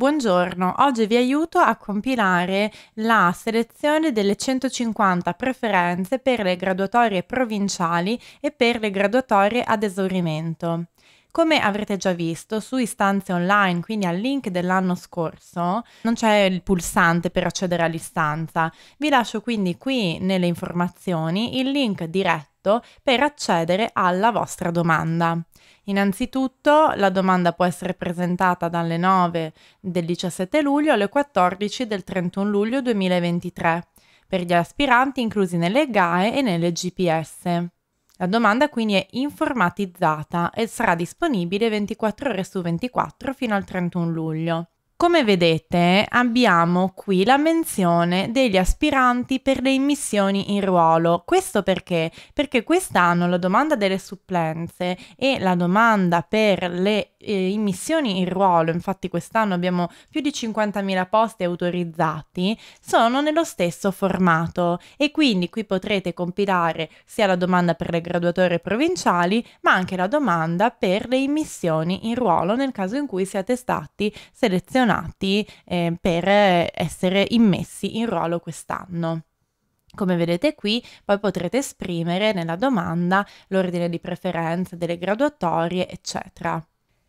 Buongiorno, oggi vi aiuto a compilare la selezione delle 150 preferenze per le graduatorie provinciali e per le graduatorie ad esaurimento. Come avrete già visto su istanze online, quindi al link dell'anno scorso, non c'è il pulsante per accedere all'istanza. Vi lascio quindi qui nelle informazioni il link diretto per accedere alla vostra domanda. Innanzitutto la domanda può essere presentata dalle 9 del 17 luglio alle 14 del 31 luglio 2023 per gli aspiranti inclusi nelle GAE e nelle GPS. La domanda quindi è informatizzata e sarà disponibile 24 ore su 24 fino al 31 luglio. Come vedete abbiamo qui la menzione degli aspiranti per le immissioni in ruolo. Questo perché? Perché quest'anno la domanda delle supplenze e la domanda per le eh, in missioni in ruolo, infatti quest'anno abbiamo più di 50.000 posti autorizzati, sono nello stesso formato e quindi qui potrete compilare sia la domanda per le graduatorie provinciali ma anche la domanda per le immissioni in ruolo nel caso in cui siate stati selezionati eh, per essere immessi in ruolo quest'anno. Come vedete qui, poi potrete esprimere nella domanda l'ordine di preferenza delle graduatorie, eccetera.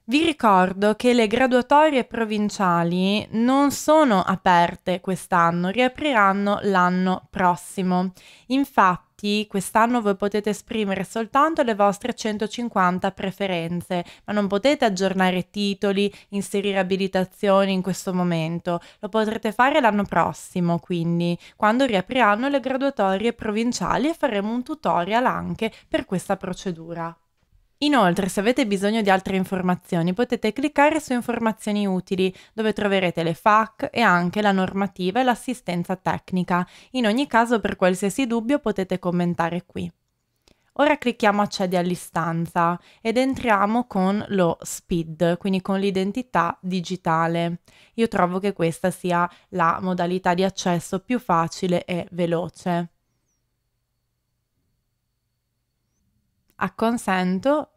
Vi ricordo che le graduatorie provinciali non sono aperte quest'anno, riapriranno l'anno prossimo. Infatti, quest'anno voi potete esprimere soltanto le vostre 150 preferenze, ma non potete aggiornare titoli, inserire abilitazioni in questo momento, lo potrete fare l'anno prossimo, quindi quando riapriranno le graduatorie provinciali e faremo un tutorial anche per questa procedura. Inoltre, se avete bisogno di altre informazioni, potete cliccare su Informazioni utili, dove troverete le FAC e anche la normativa e l'assistenza tecnica. In ogni caso, per qualsiasi dubbio potete commentare qui. Ora clicchiamo Accedi all'istanza ed entriamo con lo SPID, quindi con l'identità digitale. Io trovo che questa sia la modalità di accesso più facile e veloce. acconsento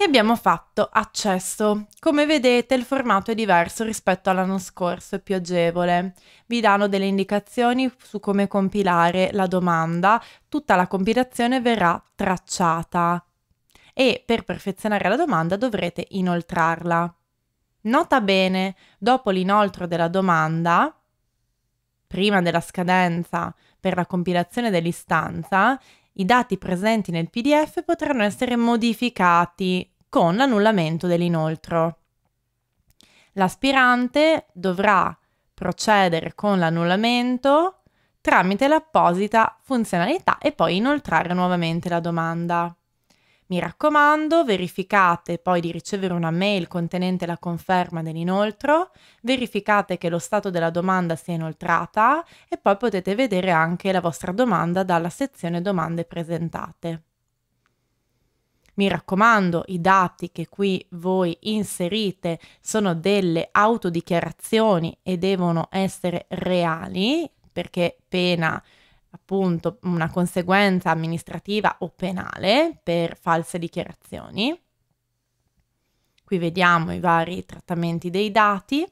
e abbiamo fatto accesso. Come vedete il formato è diverso rispetto all'anno scorso, è più agevole. Vi danno delle indicazioni su come compilare la domanda, tutta la compilazione verrà tracciata e per perfezionare la domanda dovrete inoltrarla. Nota bene, dopo l'inoltro della domanda, prima della scadenza per la compilazione dell'istanza, i dati presenti nel PDF potranno essere modificati con l'annullamento dell'inoltro. L'aspirante dovrà procedere con l'annullamento tramite l'apposita funzionalità e poi inoltrare nuovamente la domanda. Mi raccomando, verificate poi di ricevere una mail contenente la conferma dell'inoltro, verificate che lo stato della domanda sia inoltrata e poi potete vedere anche la vostra domanda dalla sezione domande presentate. Mi raccomando, i dati che qui voi inserite sono delle autodichiarazioni e devono essere reali, perché pena appunto una conseguenza amministrativa o penale per false dichiarazioni. Qui vediamo i vari trattamenti dei dati.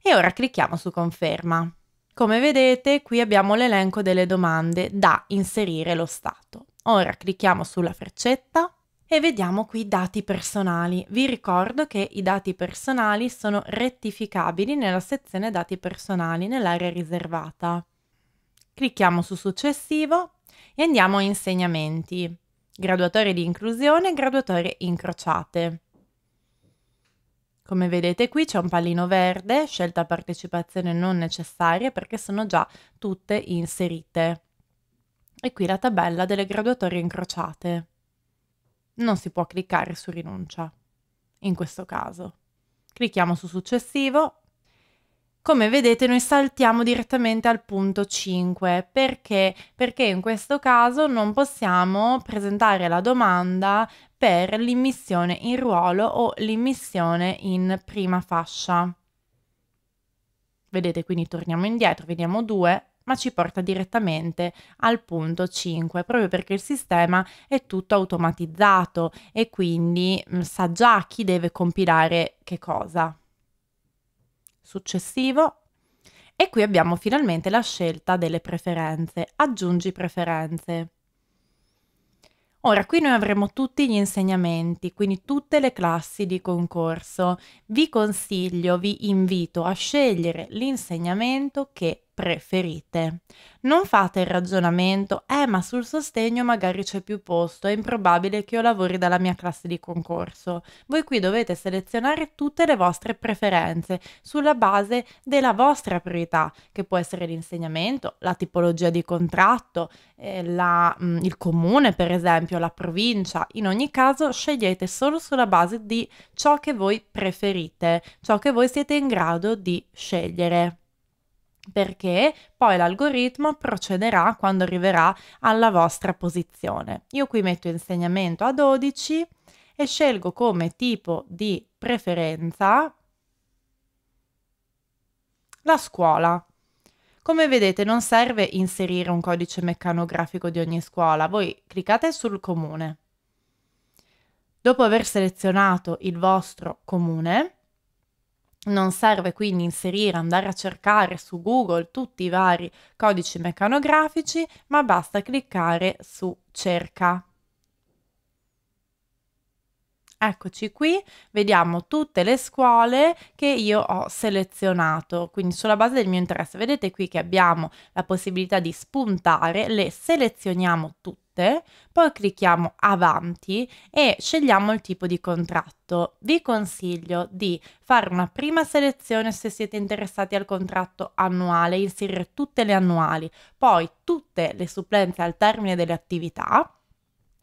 E ora clicchiamo su conferma. Come vedete qui abbiamo l'elenco delle domande da inserire lo Stato. Ora clicchiamo sulla freccetta e vediamo qui i dati personali. Vi ricordo che i dati personali sono rettificabili nella sezione dati personali nell'area riservata. Clicchiamo su successivo e andiamo a insegnamenti, graduatorie di inclusione e graduatorie incrociate. Come vedete qui c'è un pallino verde, scelta partecipazione non necessaria perché sono già tutte inserite. E qui la tabella delle graduatorie incrociate non si può cliccare su rinuncia in questo caso. Clicchiamo su successivo. Come vedete noi saltiamo direttamente al punto 5 perché? perché in questo caso non possiamo presentare la domanda per l'immissione in ruolo o l'immissione in prima fascia. Vedete quindi torniamo indietro, vediamo 2, ma ci porta direttamente al punto 5, proprio perché il sistema è tutto automatizzato e quindi mm, sa già chi deve compilare che cosa. Successivo. E qui abbiamo finalmente la scelta delle preferenze. Aggiungi preferenze. Ora, qui noi avremo tutti gli insegnamenti, quindi tutte le classi di concorso. Vi consiglio, vi invito a scegliere l'insegnamento che preferite. Non fate il ragionamento, eh ma sul sostegno magari c'è più posto, è improbabile che io lavori dalla mia classe di concorso. Voi qui dovete selezionare tutte le vostre preferenze sulla base della vostra priorità, che può essere l'insegnamento, la tipologia di contratto, eh, la, mh, mm, il comune per esempio, la provincia. In ogni caso scegliete solo sulla base di ciò che voi preferite, ciò che voi siete in grado di scegliere perché poi l'algoritmo procederà quando arriverà alla vostra posizione. Io qui metto insegnamento a 12 e scelgo come tipo di preferenza la scuola. Come vedete non serve inserire un codice meccanografico di ogni scuola, voi cliccate sul comune. Dopo aver selezionato il vostro comune, non serve quindi inserire, andare a cercare su Google tutti i vari codici meccanografici, ma basta cliccare su cerca. Eccoci qui, vediamo tutte le scuole che io ho selezionato, quindi sulla base del mio interesse. Vedete qui che abbiamo la possibilità di spuntare, le selezioniamo tutte volte, poi clicchiamo avanti e scegliamo il tipo di contratto. Vi consiglio di fare una prima selezione se siete interessati al contratto annuale, inserire tutte le annuali, poi tutte le supplenze al termine delle attività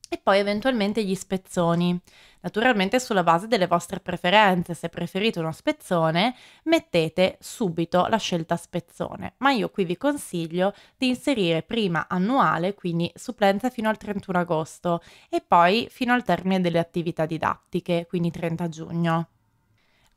e poi eventualmente gli spezzoni. Naturalmente sulla base delle vostre preferenze, se preferite uno spezzone, mettete subito la scelta spezzone, ma io qui vi consiglio di inserire prima annuale, quindi supplenza fino al 31 agosto e poi fino al termine delle attività didattiche, quindi 30 giugno.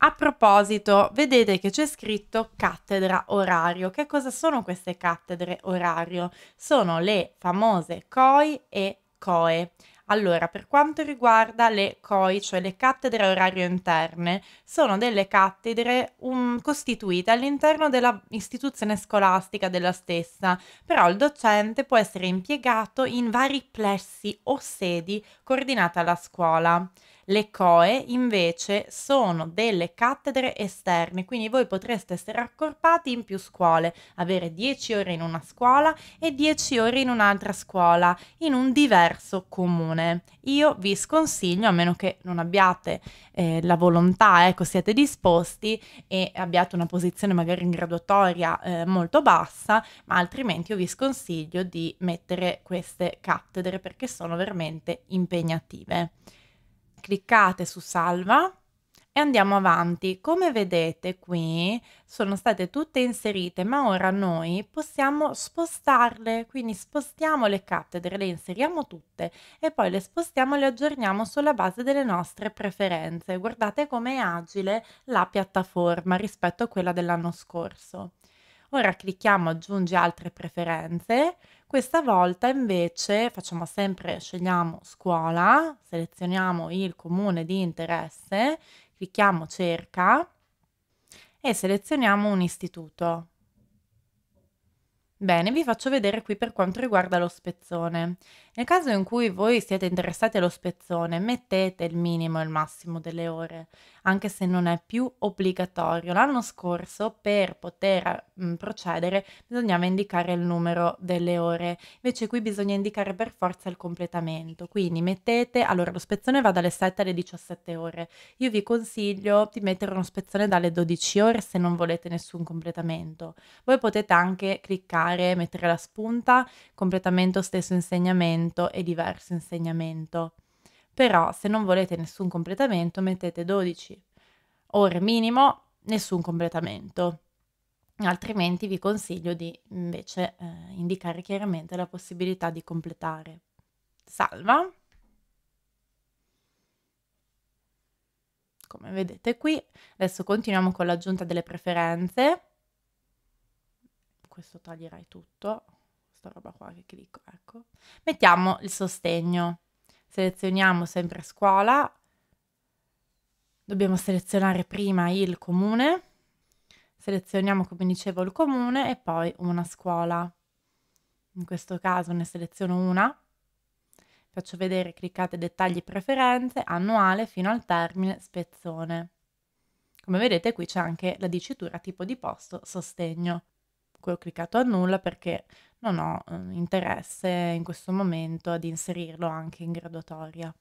A proposito, vedete che c'è scritto cattedra orario. Che cosa sono queste cattedre orario? Sono le famose COI e COE. Allora, per quanto riguarda le COI, cioè le cattedre orario interne, sono delle cattedre um, costituite all'interno dell'istituzione scolastica della stessa, però il docente può essere impiegato in vari plessi o sedi coordinate alla scuola. Le coe invece sono delle cattedre esterne, quindi voi potreste essere accorpati in più scuole, avere 10 ore in una scuola e 10 ore in un'altra scuola, in un diverso comune. Io vi sconsiglio, a meno che non abbiate eh, la volontà, ecco, siete disposti e abbiate una posizione magari in graduatoria eh, molto bassa, ma altrimenti io vi sconsiglio di mettere queste cattedre perché sono veramente impegnative cliccate su salva e andiamo avanti. Come vedete qui sono state tutte inserite, ma ora noi possiamo spostarle, quindi spostiamo le cattedre, le inseriamo tutte e poi le spostiamo e le aggiorniamo sulla base delle nostre preferenze. Guardate come è agile la piattaforma rispetto a quella dell'anno scorso. Ora clicchiamo aggiungi altre preferenze, questa volta invece facciamo sempre, scegliamo scuola, selezioniamo il comune di interesse, clicchiamo cerca e selezioniamo un istituto. Bene, vi faccio vedere qui per quanto riguarda lo spezzone. Nel caso in cui voi siete interessati allo spezzone, mettete il minimo e il massimo delle ore anche se non è più obbligatorio. L'anno scorso per poter mh, procedere bisognava indicare il numero delle ore, invece qui bisogna indicare per forza il completamento. Quindi mettete, allora lo spezzone va dalle 7 alle 17 ore. Io vi consiglio di mettere uno spezzone dalle 12 ore se non volete nessun completamento. Voi potete anche cliccare, mettere la spunta, completamento stesso insegnamento e diverso insegnamento però se non volete nessun completamento mettete 12 ore minimo, nessun completamento. Altrimenti vi consiglio di invece eh, indicare chiaramente la possibilità di completare. Salva. Come vedete qui, adesso continuiamo con l'aggiunta delle preferenze. Questo taglierai tutto, sta roba qua che clicco, ecco. Mettiamo il sostegno selezioniamo sempre scuola, dobbiamo selezionare prima il comune, selezioniamo come dicevo il comune e poi una scuola. In questo caso ne seleziono una, faccio vedere, cliccate dettagli preferenze, annuale fino al termine spezzone. Come vedete qui c'è anche la dicitura tipo di posto sostegno ho cliccato annulla perché non ho eh, interesse in questo momento ad inserirlo anche in graduatoria.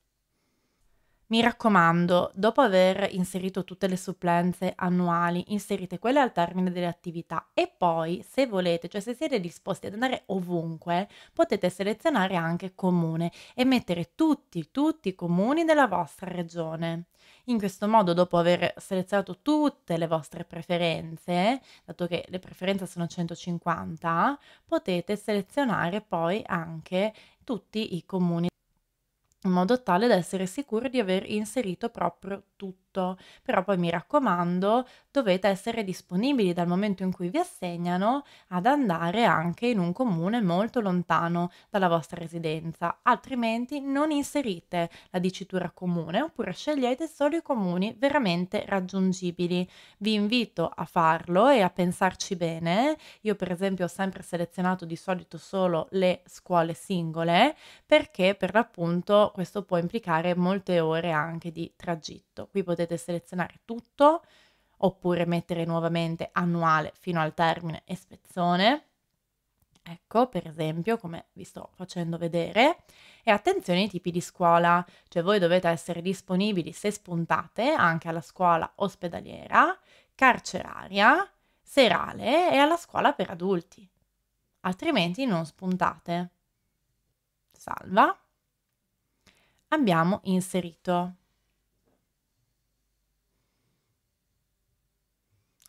Mi raccomando, dopo aver inserito tutte le supplenze annuali, inserite quelle al termine delle attività e poi, se volete, cioè se siete disposti ad andare ovunque, potete selezionare anche comune e mettere tutti, tutti i comuni della vostra regione. In questo modo, dopo aver selezionato tutte le vostre preferenze, dato che le preferenze sono 150, potete selezionare poi anche tutti i comuni in modo tale da essere sicuro di aver inserito proprio tutto tutto, però poi mi raccomando, dovete essere disponibili dal momento in cui vi assegnano ad andare anche in un comune molto lontano dalla vostra residenza, altrimenti non inserite la dicitura comune oppure scegliete solo i comuni veramente raggiungibili. Vi invito a farlo e a pensarci bene. Io per esempio ho sempre selezionato di solito solo le scuole singole perché per l'appunto questo può implicare molte ore anche di tragitto. Qui potete potete selezionare tutto oppure mettere nuovamente annuale fino al termine e spezzone. Ecco, per esempio, come vi sto facendo vedere. E attenzione ai tipi di scuola, cioè voi dovete essere disponibili se spuntate anche alla scuola ospedaliera, carceraria, serale e alla scuola per adulti. Altrimenti non spuntate. Salva. Abbiamo inserito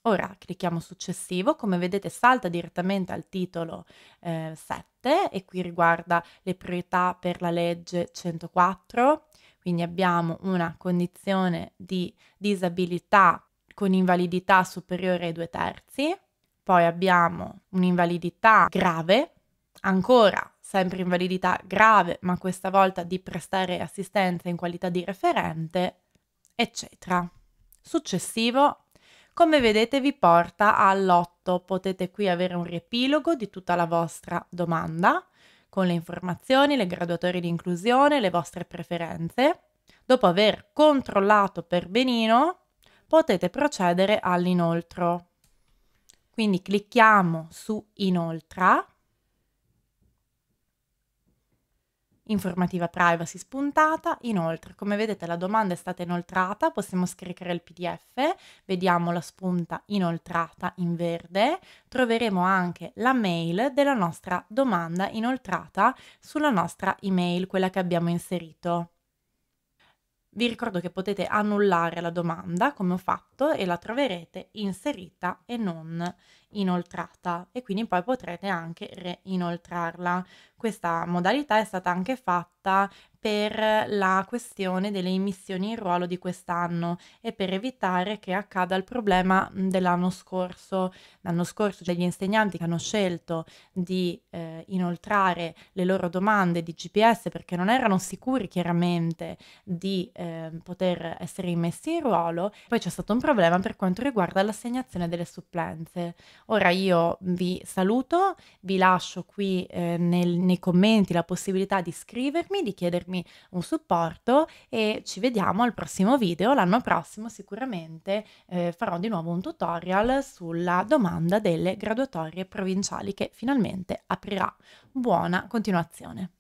Ora clicchiamo successivo, come vedete salta direttamente al titolo eh, 7 e qui riguarda le priorità per la legge 104, quindi abbiamo una condizione di disabilità con invalidità superiore ai due terzi, poi abbiamo un'invalidità grave, ancora sempre invalidità grave, ma questa volta di prestare assistenza in qualità di referente, eccetera. Successivo come vedete vi porta all'8, potete qui avere un riepilogo di tutta la vostra domanda con le informazioni, le graduatorie di inclusione, le vostre preferenze. Dopo aver controllato per benino potete procedere all'inoltro. Quindi clicchiamo su inoltra informativa privacy spuntata. Inoltre, come vedete, la domanda è stata inoltrata, possiamo scaricare il PDF, vediamo la spunta inoltrata in verde, troveremo anche la mail della nostra domanda inoltrata sulla nostra email, quella che abbiamo inserito. Vi ricordo che potete annullare la domanda come ho fatto e la troverete inserita e non inoltrata e quindi poi potrete anche reinoltrarla. Questa modalità è stata anche fatta per la questione delle immissioni in ruolo di quest'anno e per evitare che accada il problema dell'anno scorso. L'anno scorso degli insegnanti che hanno scelto di eh, inoltrare le loro domande di GPS perché non erano sicuri chiaramente di eh, poter essere immessi in ruolo, poi c'è stato un problema per quanto riguarda l'assegnazione delle supplenze. Ora io vi saluto, vi lascio qui eh, nel, nei commenti la possibilità di scrivermi, di chiedermi un supporto e ci vediamo al prossimo video. L'anno prossimo sicuramente eh, farò di nuovo un tutorial sulla domanda delle graduatorie provinciali che finalmente aprirà. Buona continuazione!